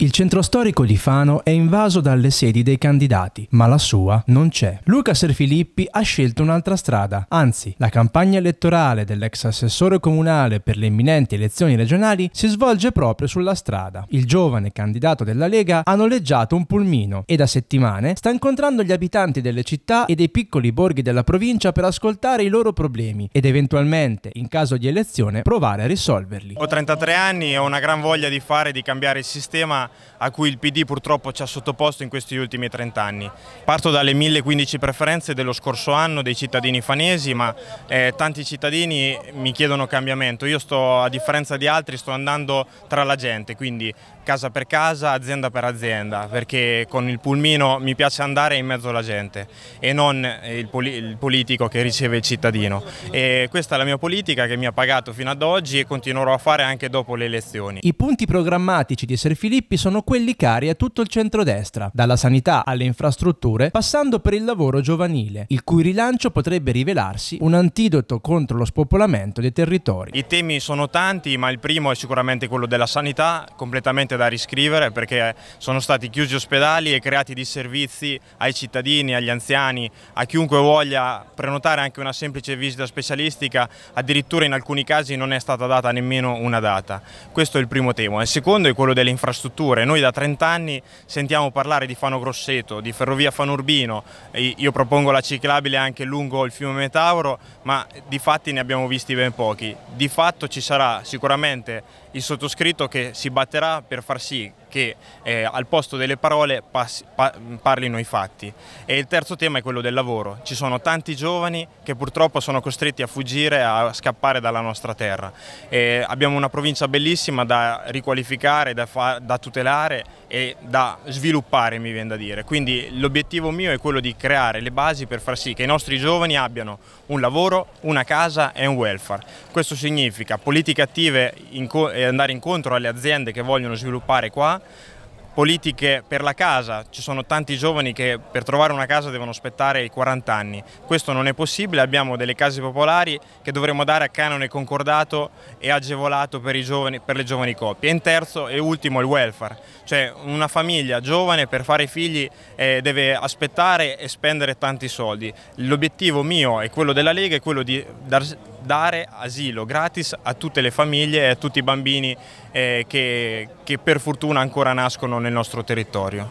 Il centro storico di Fano è invaso dalle sedi dei candidati, ma la sua non c'è. Luca Serfilippi ha scelto un'altra strada, anzi, la campagna elettorale dell'ex assessore comunale per le imminenti elezioni regionali si svolge proprio sulla strada. Il giovane candidato della Lega ha noleggiato un pulmino e da settimane sta incontrando gli abitanti delle città e dei piccoli borghi della provincia per ascoltare i loro problemi ed eventualmente, in caso di elezione, provare a risolverli. Ho 33 anni e ho una gran voglia di fare, e di cambiare il sistema a cui il PD purtroppo ci ha sottoposto in questi ultimi 30 anni. Parto dalle 1015 preferenze dello scorso anno dei cittadini fanesi, ma eh, tanti cittadini mi chiedono cambiamento. Io sto, a differenza di altri, sto andando tra la gente, quindi casa per casa, azienda per azienda, perché con il pulmino mi piace andare in mezzo alla gente e non il, poli il politico che riceve il cittadino. E questa è la mia politica che mi ha pagato fino ad oggi e continuerò a fare anche dopo le elezioni. I punti programmatici di Ser Filippi sono quelli cari a tutto il centrodestra, dalla sanità alle infrastrutture, passando per il lavoro giovanile, il cui rilancio potrebbe rivelarsi un antidoto contro lo spopolamento dei territori. I temi sono tanti, ma il primo è sicuramente quello della sanità, completamente da riscrivere perché sono stati chiusi ospedali e creati dei servizi ai cittadini, agli anziani, a chiunque voglia prenotare anche una semplice visita specialistica, addirittura in alcuni casi non è stata data nemmeno una data. Questo è il primo tema. Il secondo è quello delle infrastrutture. Noi da 30 anni sentiamo parlare di Fano Grosseto, di Ferrovia Fanurbino, io propongo la ciclabile anche lungo il fiume Metauro, ma di fatti ne abbiamo visti ben pochi. Di fatto ci sarà sicuramente il sottoscritto che si batterà per farsi che eh, al posto delle parole passi, pa, parlino i fatti. E il terzo tema è quello del lavoro. Ci sono tanti giovani che purtroppo sono costretti a fuggire, a scappare dalla nostra terra. E abbiamo una provincia bellissima da riqualificare, da, fa, da tutelare e da sviluppare, mi viene da dire. Quindi l'obiettivo mio è quello di creare le basi per far sì che i nostri giovani abbiano un lavoro, una casa e un welfare. Questo significa politiche attive, e eh, andare incontro alle aziende che vogliono sviluppare qua, politiche per la casa, ci sono tanti giovani che per trovare una casa devono aspettare i 40 anni, questo non è possibile, abbiamo delle case popolari che dovremmo dare a canone concordato e agevolato per, giovani, per le giovani coppie. E in terzo e ultimo il welfare, cioè una famiglia giovane per fare figli eh, deve aspettare e spendere tanti soldi. L'obiettivo mio e quello della Lega è quello di dar dare asilo gratis a tutte le famiglie e a tutti i bambini eh, che, che per fortuna ancora nascono nel nostro territorio.